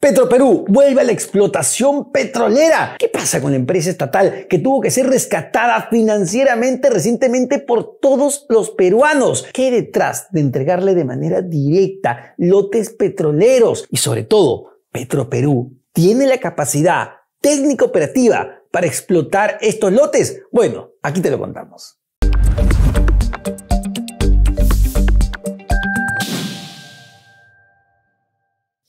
Petroperú vuelve a la explotación petrolera. ¿Qué pasa con la empresa estatal que tuvo que ser rescatada financieramente recientemente por todos los peruanos? ¿Qué detrás de entregarle de manera directa lotes petroleros? Y sobre todo, Petroperú tiene la capacidad técnica operativa para explotar estos lotes. Bueno, aquí te lo contamos.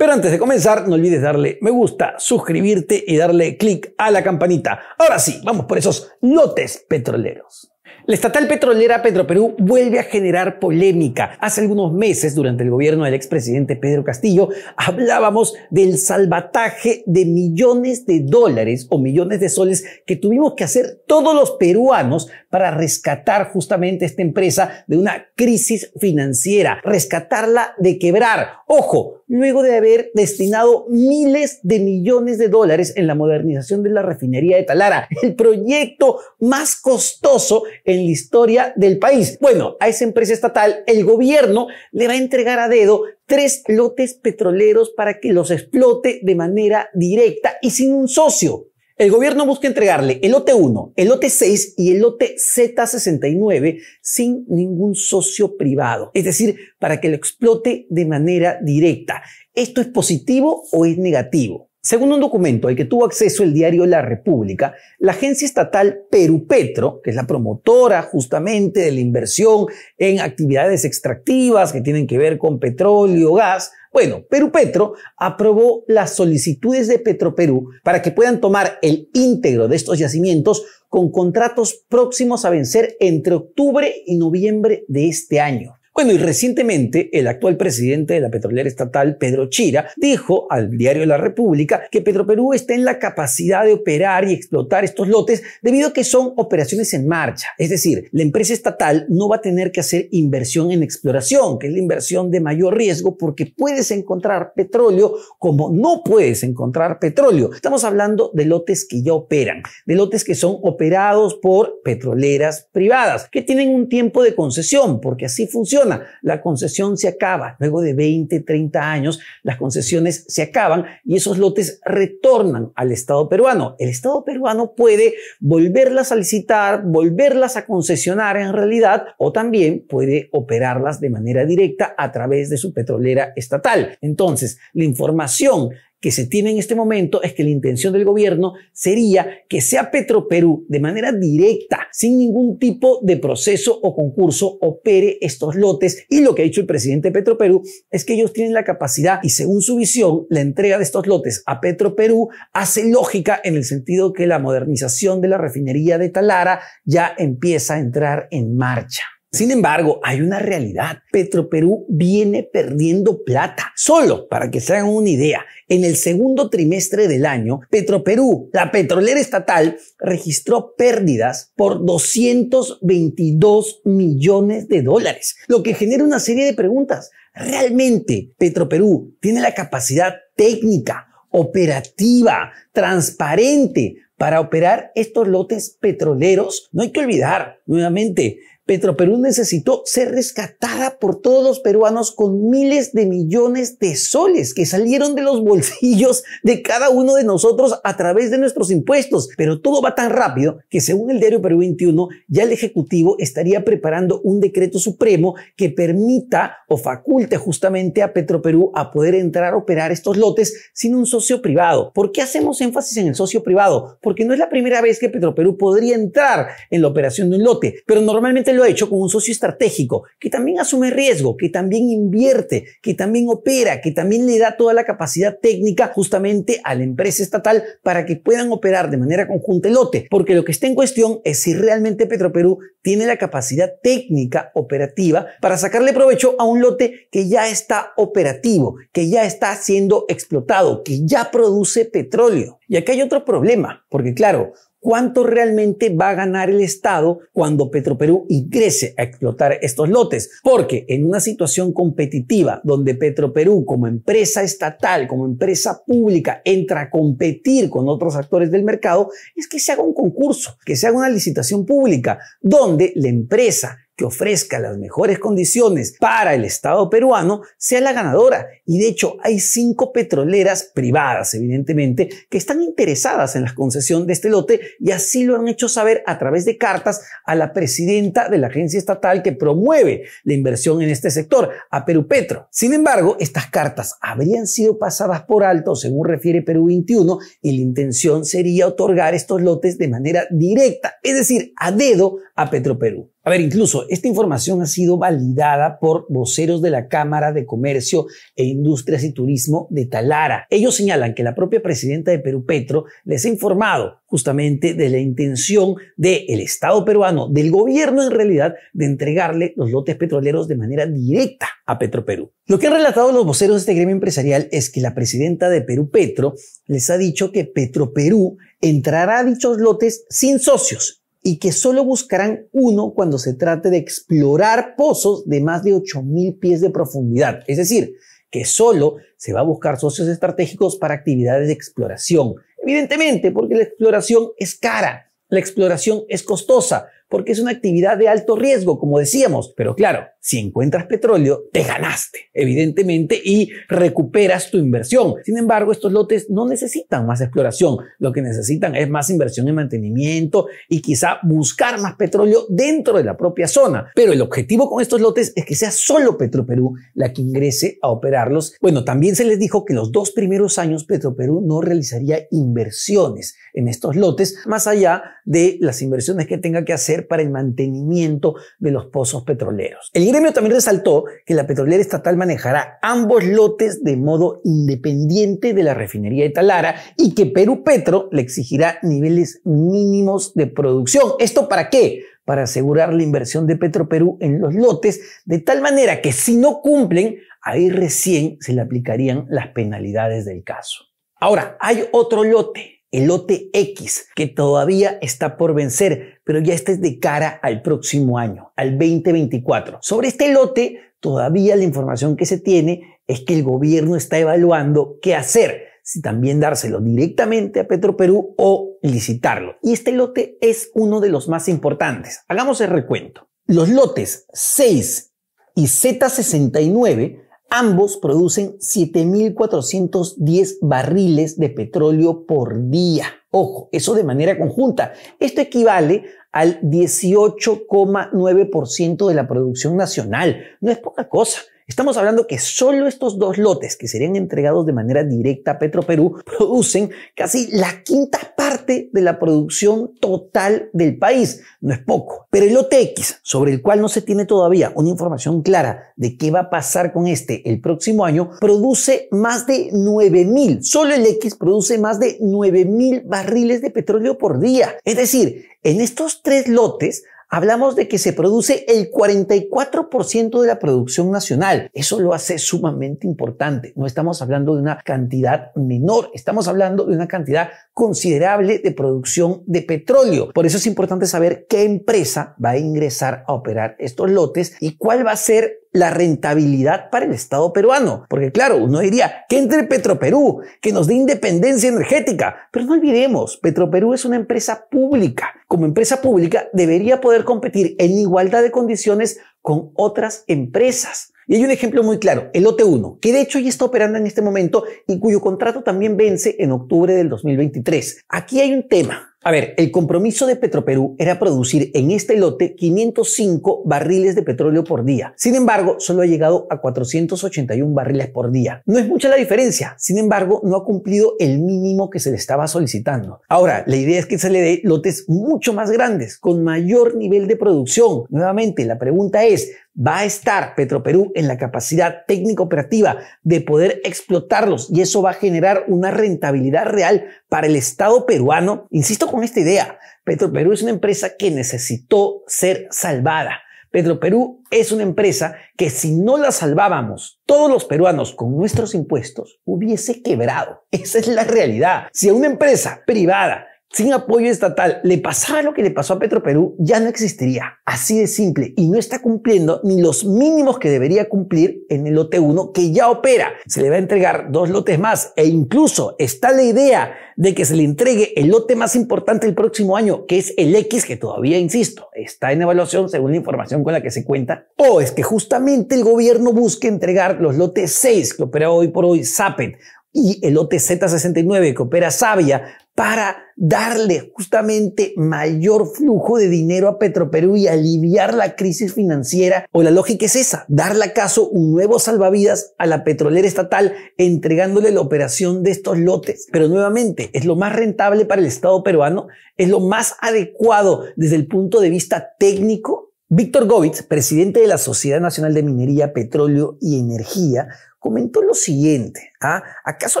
Pero antes de comenzar, no olvides darle me gusta, suscribirte y darle click a la campanita. Ahora sí, vamos por esos lotes petroleros. La estatal petrolera Petroperú vuelve a generar polémica. Hace algunos meses, durante el gobierno del expresidente Pedro Castillo, hablábamos del salvataje de millones de dólares o millones de soles que tuvimos que hacer todos los peruanos para rescatar justamente esta empresa de una crisis financiera, rescatarla de quebrar. Ojo, luego de haber destinado miles de millones de dólares en la modernización de la refinería de Talara, el proyecto más costoso en la historia del país. Bueno, a esa empresa estatal, el gobierno le va a entregar a dedo tres lotes petroleros para que los explote de manera directa y sin un socio. El gobierno busca entregarle el lote 1, el lote 6 y el lote Z69 sin ningún socio privado, es decir, para que lo explote de manera directa. ¿Esto es positivo o es negativo? Según un documento al que tuvo acceso el diario La República, la agencia estatal Perú Petro, que es la promotora justamente de la inversión en actividades extractivas que tienen que ver con petróleo, gas, bueno, Petro aprobó las solicitudes de Petroperú para que puedan tomar el íntegro de estos yacimientos con contratos próximos a vencer entre octubre y noviembre de este año. Bueno, y recientemente el actual presidente de la petrolera estatal, Pedro Chira, dijo al diario La República que Petroperú está en la capacidad de operar y explotar estos lotes debido a que son operaciones en marcha. Es decir, la empresa estatal no va a tener que hacer inversión en exploración, que es la inversión de mayor riesgo porque puedes encontrar petróleo como no puedes encontrar petróleo. Estamos hablando de lotes que ya operan, de lotes que son operados por petroleras privadas, que tienen un tiempo de concesión porque así funciona la concesión se acaba. Luego de 20, 30 años, las concesiones se acaban y esos lotes retornan al Estado peruano. El Estado peruano puede volverlas a licitar, volverlas a concesionar en realidad, o también puede operarlas de manera directa a través de su petrolera estatal. Entonces, la información que se tiene en este momento es que la intención del gobierno sería que sea Petroperú de manera directa, sin ningún tipo de proceso o concurso, opere estos lotes. Y lo que ha dicho el presidente Petroperú es que ellos tienen la capacidad y según su visión, la entrega de estos lotes a Petroperú hace lógica en el sentido que la modernización de la refinería de Talara ya empieza a entrar en marcha. Sin embargo, hay una realidad. Petroperú viene perdiendo plata. Solo para que se hagan una idea, en el segundo trimestre del año, Petroperú, la petrolera estatal, registró pérdidas por 222 millones de dólares, lo que genera una serie de preguntas. ¿Realmente Petroperú tiene la capacidad técnica, operativa, transparente para operar estos lotes petroleros? No hay que olvidar, nuevamente, Petroperú necesitó ser rescatada por todos los peruanos con miles de millones de soles que salieron de los bolsillos de cada uno de nosotros a través de nuestros impuestos. Pero todo va tan rápido que según el diario Perú 21, ya el Ejecutivo estaría preparando un decreto supremo que permita o faculte justamente a Petroperú a poder entrar a operar estos lotes sin un socio privado. ¿Por qué hacemos énfasis en el socio privado? Porque no es la primera vez que Petroperú podría entrar en la operación de un lote, pero normalmente el hecho con un socio estratégico que también asume riesgo, que también invierte, que también opera, que también le da toda la capacidad técnica justamente a la empresa estatal para que puedan operar de manera conjunta el lote. Porque lo que está en cuestión es si realmente Petroperú tiene la capacidad técnica operativa para sacarle provecho a un lote que ya está operativo, que ya está siendo explotado, que ya produce petróleo. Y acá hay otro problema, porque claro, cuánto realmente va a ganar el Estado cuando Petroperú ingrese a explotar estos lotes. Porque en una situación competitiva donde Petroperú como empresa estatal, como empresa pública, entra a competir con otros actores del mercado, es que se haga un concurso, que se haga una licitación pública, donde la empresa que ofrezca las mejores condiciones para el Estado peruano sea la ganadora. Y de hecho hay cinco petroleras privadas, evidentemente, que están interesadas en la concesión de este lote y así lo han hecho saber a través de cartas a la presidenta de la agencia estatal que promueve la inversión en este sector, a Perú Petro. Sin embargo, estas cartas habrían sido pasadas por alto, según refiere Perú 21, y la intención sería otorgar estos lotes de manera directa, es decir, a dedo a Petro Perú. A ver, incluso esta información ha sido validada por voceros de la Cámara de Comercio e Industrias y Turismo de Talara. Ellos señalan que la propia presidenta de Perú, Petro, les ha informado justamente de la intención del Estado peruano, del gobierno en realidad, de entregarle los lotes petroleros de manera directa a Perú. Lo que han relatado los voceros de este gremio empresarial es que la presidenta de Perú, Petro, les ha dicho que Perú entrará a dichos lotes sin socios y que solo buscarán uno cuando se trate de explorar pozos de más de 8.000 pies de profundidad. Es decir, que solo se va a buscar socios estratégicos para actividades de exploración. Evidentemente, porque la exploración es cara, la exploración es costosa, porque es una actividad de alto riesgo, como decíamos. Pero claro, si encuentras petróleo, te ganaste, evidentemente, y recuperas tu inversión. Sin embargo, estos lotes no necesitan más exploración. Lo que necesitan es más inversión en mantenimiento y quizá buscar más petróleo dentro de la propia zona. Pero el objetivo con estos lotes es que sea solo Petroperú la que ingrese a operarlos. Bueno, también se les dijo que los dos primeros años Petroperú no realizaría inversiones en estos lotes, más allá de las inversiones que tenga que hacer para el mantenimiento de los pozos petroleros. El gremio también resaltó que la petrolera estatal manejará ambos lotes de modo independiente de la refinería de Talara y que Perú Petro le exigirá niveles mínimos de producción. ¿Esto para qué? Para asegurar la inversión de Petroperú en los lotes, de tal manera que si no cumplen, ahí recién se le aplicarían las penalidades del caso. Ahora, hay otro lote el lote X, que todavía está por vencer, pero ya este es de cara al próximo año, al 2024. Sobre este lote, todavía la información que se tiene es que el gobierno está evaluando qué hacer, si también dárselo directamente a Petroperú o licitarlo. Y este lote es uno de los más importantes. Hagamos el recuento. Los lotes 6 y Z69 Ambos producen 7.410 barriles de petróleo por día. Ojo, eso de manera conjunta. Esto equivale al 18,9% de la producción nacional. No es poca cosa. Estamos hablando que solo estos dos lotes que serían entregados de manera directa a Petroperú producen casi la quinta parte de la producción total del país. No es poco. Pero el X, sobre el cual no se tiene todavía una información clara de qué va a pasar con este el próximo año, produce más de 9.000. Solo el X produce más de 9.000 barriles de petróleo por día. Es decir, en estos tres lotes hablamos de que se produce el 44% de la producción nacional. Eso lo hace sumamente importante. No estamos hablando de una cantidad menor, estamos hablando de una cantidad considerable de producción de petróleo. Por eso es importante saber qué empresa va a ingresar a operar estos lotes y cuál va a ser la rentabilidad para el Estado peruano. Porque claro, uno diría, que entre Petroperú, que nos dé independencia energética. Pero no olvidemos, Petroperú es una empresa pública. Como empresa pública debería poder competir en igualdad de condiciones con otras empresas. Y hay un ejemplo muy claro, el OT1, que de hecho ya está operando en este momento y cuyo contrato también vence en octubre del 2023. Aquí hay un tema. A ver, el compromiso de Petroperú era producir en este lote 505 barriles de petróleo por día. Sin embargo, solo ha llegado a 481 barriles por día. No es mucha la diferencia, sin embargo, no ha cumplido el mínimo que se le estaba solicitando. Ahora, la idea es que se le dé lotes mucho más grandes, con mayor nivel de producción. Nuevamente, la pregunta es, va a estar Petroperú en la capacidad técnica operativa de poder explotarlos y eso va a generar una rentabilidad real para el Estado peruano. Insisto con esta idea, Petroperú es una empresa que necesitó ser salvada. Petroperú es una empresa que si no la salvábamos todos los peruanos con nuestros impuestos, hubiese quebrado. Esa es la realidad. Si a una empresa privada sin apoyo estatal le pasara lo que le pasó a Petroperú, ya no existiría. Así de simple. Y no está cumpliendo ni los mínimos que debería cumplir en el lote 1 que ya opera. Se le va a entregar dos lotes más e incluso está la idea de que se le entregue el lote más importante el próximo año, que es el X, que todavía, insisto, está en evaluación según la información con la que se cuenta. O es que justamente el gobierno busque entregar los lotes 6 que opera hoy por hoy Zapet y el lote Z69 que opera Sabia para darle justamente mayor flujo de dinero a Petroperú y aliviar la crisis financiera. O la lógica es esa, darle acaso un nuevo salvavidas a la petrolera estatal entregándole la operación de estos lotes. Pero nuevamente, es lo más rentable para el Estado peruano, es lo más adecuado desde el punto de vista técnico Víctor Govitz, presidente de la Sociedad Nacional de Minería, Petróleo y Energía, comentó lo siguiente. ¿ah? ¿Acaso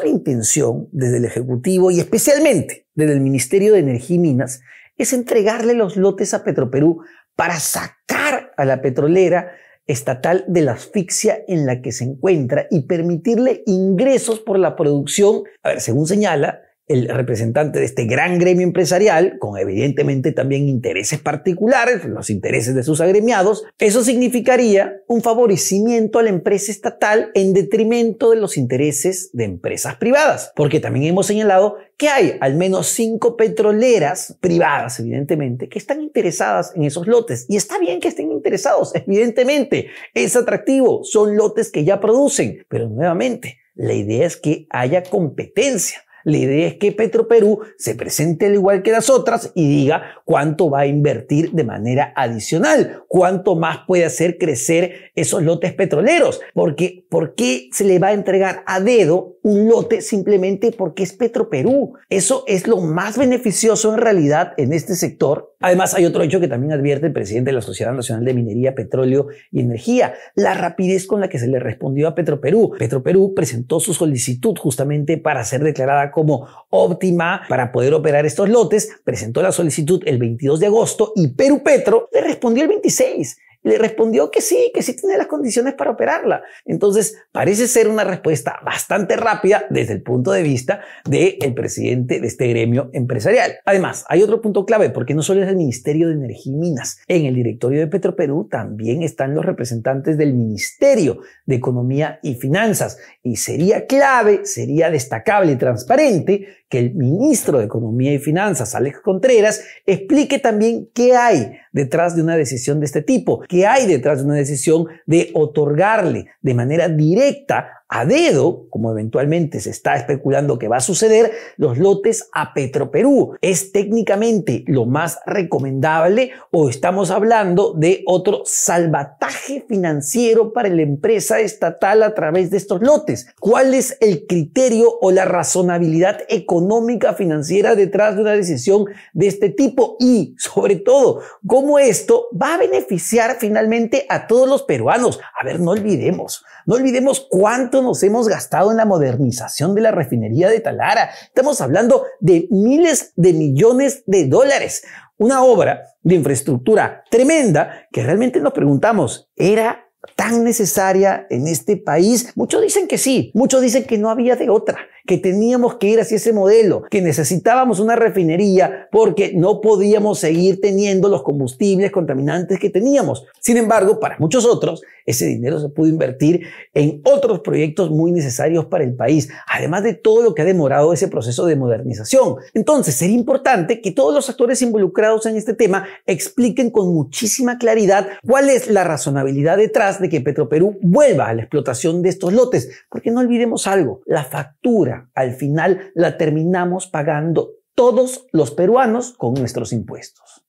la intención desde el Ejecutivo y especialmente desde el Ministerio de Energía y Minas es entregarle los lotes a Petroperú para sacar a la petrolera estatal de la asfixia en la que se encuentra y permitirle ingresos por la producción, a ver, según señala, el representante de este gran gremio empresarial, con evidentemente también intereses particulares, los intereses de sus agremiados, eso significaría un favorecimiento a la empresa estatal en detrimento de los intereses de empresas privadas, porque también hemos señalado que hay al menos cinco petroleras privadas, evidentemente, que están interesadas en esos lotes. Y está bien que estén interesados, evidentemente, es atractivo, son lotes que ya producen, pero nuevamente, la idea es que haya competencia la idea es que Petroperú se presente al igual que las otras y diga cuánto va a invertir de manera adicional, cuánto más puede hacer crecer esos lotes petroleros, porque ¿por qué se le va a entregar a dedo un lote simplemente porque es Petroperú? Eso es lo más beneficioso en realidad en este sector. Además, hay otro hecho que también advierte el presidente de la Sociedad Nacional de Minería, Petróleo y Energía, la rapidez con la que se le respondió a Petroperú. Petroperú presentó su solicitud justamente para ser declarada como óptima para poder operar estos lotes, presentó la solicitud el 22 de agosto y Perú Petro le respondió el 26 le respondió que sí, que sí tiene las condiciones para operarla. Entonces, parece ser una respuesta bastante rápida desde el punto de vista del el presidente de este gremio empresarial. Además, hay otro punto clave, porque no solo es el Ministerio de Energía y Minas, en el directorio de Petroperú también están los representantes del Ministerio de Economía y Finanzas. Y sería clave, sería destacable y transparente que el ministro de Economía y Finanzas, Alex Contreras, explique también qué hay detrás de una decisión de este tipo? ¿Qué hay detrás de una decisión de otorgarle de manera directa a dedo, como eventualmente se está especulando que va a suceder, los lotes a Petroperú. ¿Es técnicamente lo más recomendable o estamos hablando de otro salvataje financiero para la empresa estatal a través de estos lotes? ¿Cuál es el criterio o la razonabilidad económica financiera detrás de una decisión de este tipo? Y, sobre todo, ¿cómo esto va a beneficiar finalmente a todos los peruanos? A ver, no olvidemos, no olvidemos cuánto nos hemos gastado en la modernización de la refinería de Talara? Estamos hablando de miles de millones de dólares. Una obra de infraestructura tremenda que realmente nos preguntamos, ¿era tan necesaria en este país? Muchos dicen que sí, muchos dicen que no había de otra que teníamos que ir hacia ese modelo, que necesitábamos una refinería porque no podíamos seguir teniendo los combustibles contaminantes que teníamos. Sin embargo, para muchos otros, ese dinero se pudo invertir en otros proyectos muy necesarios para el país, además de todo lo que ha demorado ese proceso de modernización. Entonces, sería importante que todos los actores involucrados en este tema expliquen con muchísima claridad cuál es la razonabilidad detrás de que Petroperú vuelva a la explotación de estos lotes, porque no olvidemos algo, la factura al final la terminamos pagando todos los peruanos con nuestros impuestos.